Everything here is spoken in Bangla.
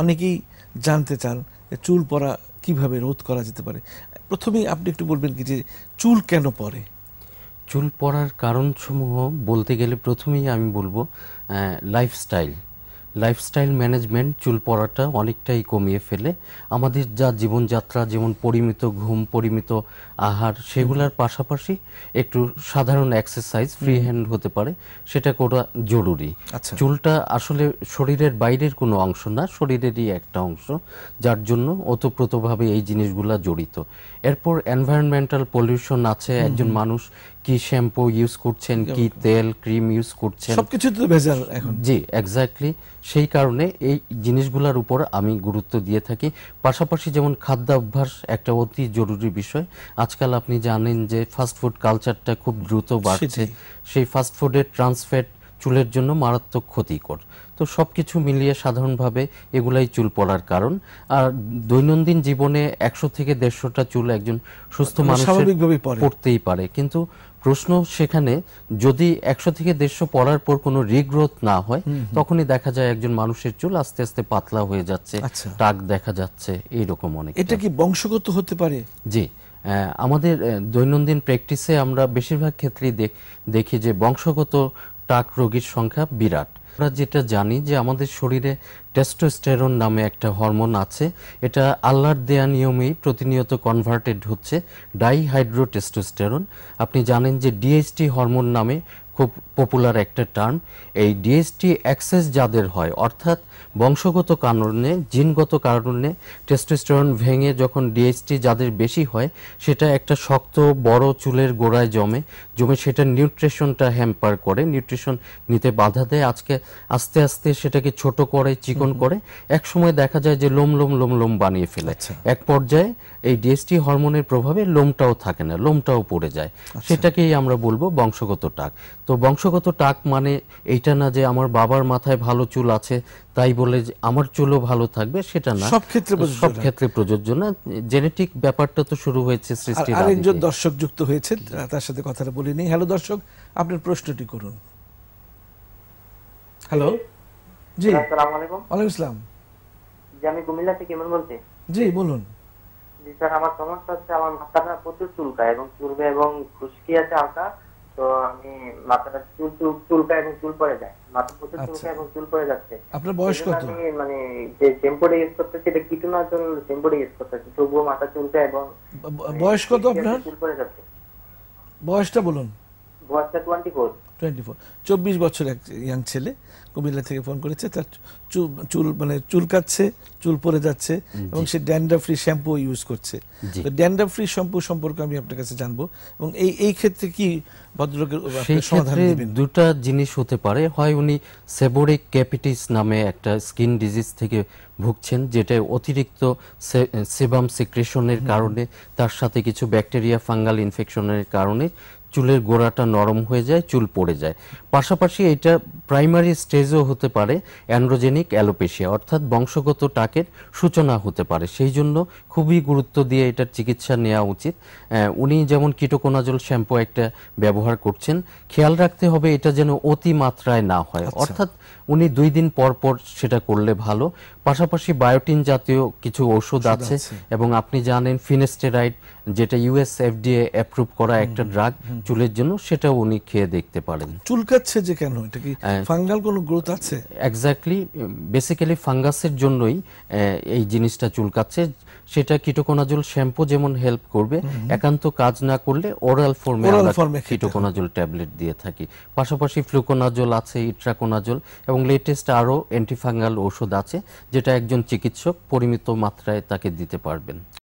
অনেকেই জানতে চান চুল পড়া কিভাবে রোধ করা যেতে পারে প্রথমেই আপনি একটু বলবেন কি যে চুল কেন পড়ে চুল পড়ার কারণসমূহ বলতে গেলে প্রথমেই আমি বলবো লাইফস্টাইল লাইফস্টাইল ম্যানেজমেন্ট চুল পড়াটা অনেকটাই কমিয়ে ফেলে আমাদের যা জীবনযাত্রা যেমন পরিমিত ঘুম পরিমিত আহার সেগুলোর পাশাপাশি একটু সাধারণ এক্সারসাইজ ফ্রি হ্যান্ড হতে পারে সেটা করা জরুরি আচ্ছা। চুলটা আসলে শরীরের বাইরের কোনো অংশ না শরীরেরই একটা অংশ যার জন্য ওতপ্রোতভাবে এই জিনিসগুলা জড়িত এরপর এনভায়রনমেন্টাল পলিউশন আছে একজন মানুষ কি শ্যাম্পু ইউজ করছেন কি তেল ক্রিম ইউজ করছেন সবকিছু তো ভেজাল এখন জি এক্স্যাক্টলি সেই কারণে এই জিনিসগুলোর উপর আমি গুরুত্ব দিয়ে থাকি পাশাপাশি যেমন খাদ্যাভ্যাস একটা অতি জরুরি বিষয় আজকাল আপনি জানেন যে ফাস্টফুড কালচারটা খুব দ্রুত বাড়ছে সেই ফাস্টফুডের ট্রান্সফ্যাট চুলের জন্য মারাত্মক ক্ষতিকর তো সব কিছু মিলিয়ে সাধারণভাবে এগুলাই চুল পড়ার কারণ আর দৈনন্দিন জীবনে একশো থেকে দেড়শোটা চুল একজন সুস্থ মানে মানুষের পড়তেই পারে কিন্তু প্রশ্ন সেখানে যদি একশো থেকে দেড়শো পড়ার পর কোনো রিগ্রোথ না হয় তখনই দেখা যায় একজন মানুষের চুল আস্তে আস্তে পাতলা হয়ে যাচ্ছে আচ্ছা। টাক দেখা যাচ্ছে রকম অনেক এটা কি বংশগত হতে পারে জি আমাদের দৈনন্দিন প্র্যাকটিসে আমরা বেশিরভাগ ক্ষেত্রেই দেখি যে বংশগত টাক রোগীর সংখ্যা বিরাট আমরা যেটা জানি যে আমাদের শরীরে টেস্টোস্টেরন নামে একটা হরমোন আছে এটা আল্লাহর দেয়া নিয়মেই প্রতিনিয়ত কনভার্টেড হচ্ছে ডাইহাইড্রোটেস্টোস্টেরন আপনি জানেন যে ডিএইচটি হরমোন নামে খুব পপুলার একটা টার্ম এই ডিএসটি অ্যাক্সেস যাদের হয় অর্থাৎ বংশগত কারণে জিনগত কারণে টেস্টোস্টেরন ভেঙে যখন ডিএসটি যাদের বেশি হয় সেটা একটা শক্ত বড় চুলের গোড়ায় জমে জমে সেটা নিউট্রিশনটা হ্যাম্পার করে নিউট্রিশন নিতে বাধা দেয় আজকে আস্তে আস্তে সেটাকে ছোট করে চিকন করে এক সময় দেখা যায় যে লোম লোম লোম লোম বানিয়ে ফেলে আচ্ছা। এক পর্যায়ে এই ডিএসটি হরমোনের প্রভাবে লোমটাও থাকে না লোমটাও পড়ে যায় আচ্ছা। সেটাকেই আমরা বলবো বংশগত টাক তো বংশগত টাক মানে এটা না যে আমার বাবার মাথায় ভালো চুল আছে তাই বলে যে আমার চুলও ভালো থাকবে সেটা না সব ক্ষেত্রে সব ক্ষেত্রে প্রযোজ্য না জেনেটিক ব্যাপারটা তো শুরু হয়েছে সৃষ্টি আরেকজন দর্শক যুক্ত হয়েছে তার সাথে কথাটা বলি নেই হ্যালো দর্শক আপনার প্রশ্নটি করুন হ্যালো জি আসসালামু আলাইকুম ওয়া আলাইকুম আসসালাম জি আমি কুমিল্লা থেকে ইমরান বলতে জি বলুন জি স্যার আমার সমস্যা হচ্ছে আমার মাথাটা প্রচুর চুলকায় এবং চুলবে এবং খুশকি আছে হালকা তো আমি মাথাটা চুল চুল এবং চুল পড়ে যায় মাথা প্রচুর চুলকা আচ্ছা। এবং চুল পড়ে যাচ্ছে আপনার বয়স মানে যে ইউজ করতেছি এটা কিটনাজল শ্যাম্পুটা ইউজ করতেছি তবুও মাথা চুলকা এবং বয়স কত আপনার চুল পড়ে যাচ্ছে বয়সটা বলুন বয়সটা টোয়েন্টি ফোর টোয়েন্টি ফোর চব্বিশ বছর এক ইয়াং ছেলে কুমিল্লা থেকে ফোন করেছে তার চুল মানে চুল কাটছে চুল পরে যাচ্ছে এবং সে ড্যান্ডা ফ্রি শ্যাম্পু ইউজ করছে তো ড্যান্ডা ফ্রি শ্যাম্পু সম্পর্কে আমি আপনার কাছে জানবো এবং এই এই ক্ষেত্রে কি ভদ্রলোকের সমাধান দুটা জিনিস হতে পারে হয় উনি সেবোরিক ক্যাপিটিস নামে একটা স্কিন ডিজিজ থেকে ভুগছেন যেটা অতিরিক্ত সেবাম সিক্রেশনের কারণে তার সাথে কিছু ব্যাকটেরিয়া ফাঙ্গাল ইনফেকশনের কারণে চুলের গোড়াটা নরম হয়ে যায় চুল পড়ে যায় পাশাপাশি এটা প্রাইমারি স্টেজও হতে পারে অ্যান্ড্রোজেনিক অ্যালোপেশিয়া অর্থাৎ বংশগত টাকের সূচনা হতে পারে সেই জন্য খুবই গুরুত্ব দিয়ে এটার চিকিৎসা নেওয়া উচিত উনি যেমন কিটোকোনাজল শ্যাম্পু একটা ব্যবহার করছেন খেয়াল রাখতে হবে এটা যেন অতিমাত্রায় না হয় আচ্ছা। অর্থাৎ উনি দুই দিন পর পর সেটা করলে ভালো পাশাপাশি বায়োটিন জাতীয় কিছু ওষুধ আছে এবং আপনি জানেন ফিনেস্টেরাইড যেটা ইউএস এফডিএ অ্যাপ্রুভ করা একটা ড্রাগ চুলের জন্য সেটা উনি খেয়ে দেখতে পারেন কাচ্ছে যে কেন এটা কি ফাঙ্গাল কোনো গ্রোথ আছে এক্স্যাক্টলি বেসিক্যালি ফাঙ্গাসের জন্যই এই জিনিসটা চুলকাচ্ছে সেটা কিটোকোনাজল শ্যাম্পু যেমন হেল্প করবে একান্ত কাজ না করলে ওরাল ফর্মে কিটোকোনাজল ট্যাবলেট দিয়ে থাকি পাশাপাশি ফ্লুকোনাজল আছে ইট্রাকোনাজল এবং লেটেস্ট আরও অ্যান্টিফাঙ্গাল ওষুধ আছে যেটা একজন চিকিৎসক পরিমিত মাত্রায় তাকে দিতে পারবেন